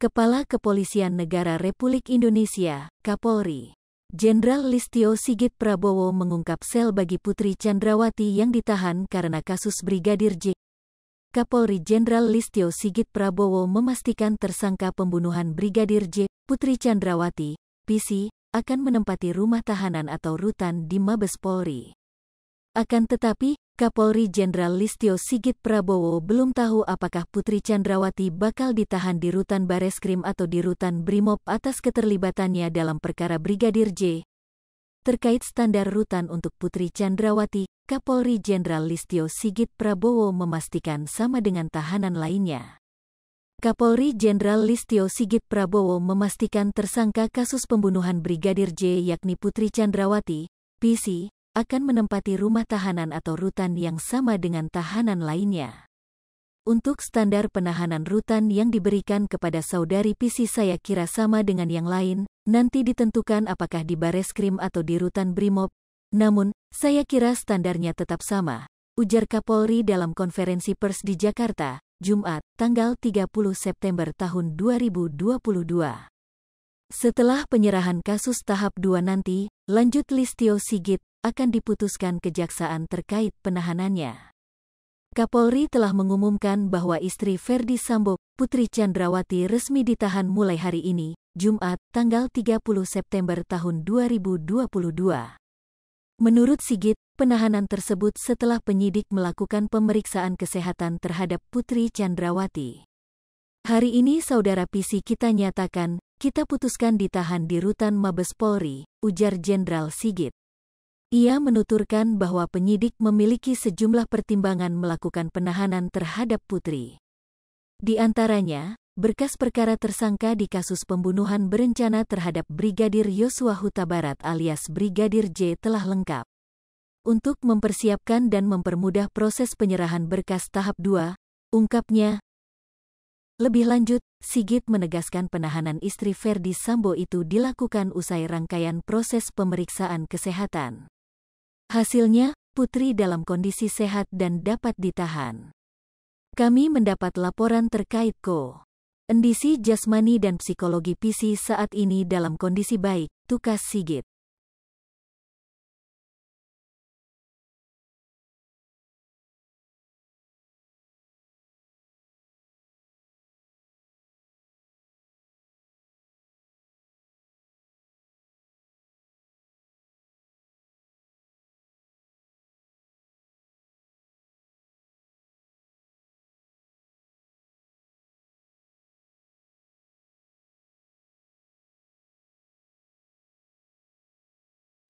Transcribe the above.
Kepala Kepolisian Negara Republik Indonesia, Kapolri. Jenderal Listio Sigit Prabowo mengungkap sel bagi Putri Chandrawati yang ditahan karena kasus Brigadir J. Kapolri Jenderal Listio Sigit Prabowo memastikan tersangka pembunuhan Brigadir J. Putri Chandrawati, PC, akan menempati rumah tahanan atau rutan di Mabes Polri. Akan tetapi, Kapolri Jenderal Listio Sigit Prabowo belum tahu apakah Putri Chandrawati bakal ditahan di rutan Bareskrim atau di rutan Brimob atas keterlibatannya dalam perkara Brigadir J. Terkait standar rutan untuk Putri Chandrawati, Kapolri Jenderal Listio Sigit Prabowo memastikan sama dengan tahanan lainnya. Kapolri Jenderal Listio Sigit Prabowo memastikan tersangka kasus pembunuhan Brigadir J yakni Putri Chandrawati, PC, akan menempati rumah tahanan atau rutan yang sama dengan tahanan lainnya. Untuk standar penahanan rutan yang diberikan kepada saudari PC saya kira sama dengan yang lain, nanti ditentukan apakah di Bareskrim atau di rutan Brimob. Namun, saya kira standarnya tetap sama, ujar Kapolri dalam konferensi pers di Jakarta, Jumat, tanggal 30 September tahun 2022. Setelah penyerahan kasus tahap 2 nanti, lanjut Listio Sigit akan diputuskan kejaksaan terkait penahanannya. Kapolri telah mengumumkan bahwa istri Ferdi Sambo, Putri Chandrawati resmi ditahan mulai hari ini, Jumat, tanggal 30 September tahun 2022. Menurut Sigit, penahanan tersebut setelah penyidik melakukan pemeriksaan kesehatan terhadap Putri Chandrawati. Hari ini saudara PC kita nyatakan, kita putuskan ditahan di rutan Mabes Polri, ujar Jenderal Sigit. Ia menuturkan bahwa penyidik memiliki sejumlah pertimbangan melakukan penahanan terhadap Putri. Di antaranya, berkas perkara tersangka di kasus pembunuhan berencana terhadap Brigadir Yosua Huta Barat alias Brigadir J telah lengkap. Untuk mempersiapkan dan mempermudah proses penyerahan berkas tahap 2, ungkapnya. Lebih lanjut, Sigit menegaskan penahanan istri Ferdi Sambo itu dilakukan usai rangkaian proses pemeriksaan kesehatan. Hasilnya, Putri dalam kondisi sehat dan dapat ditahan. Kami mendapat laporan terkait Ko. Endisi jasmani dan psikologi PC saat ini dalam kondisi baik, tukas Sigit.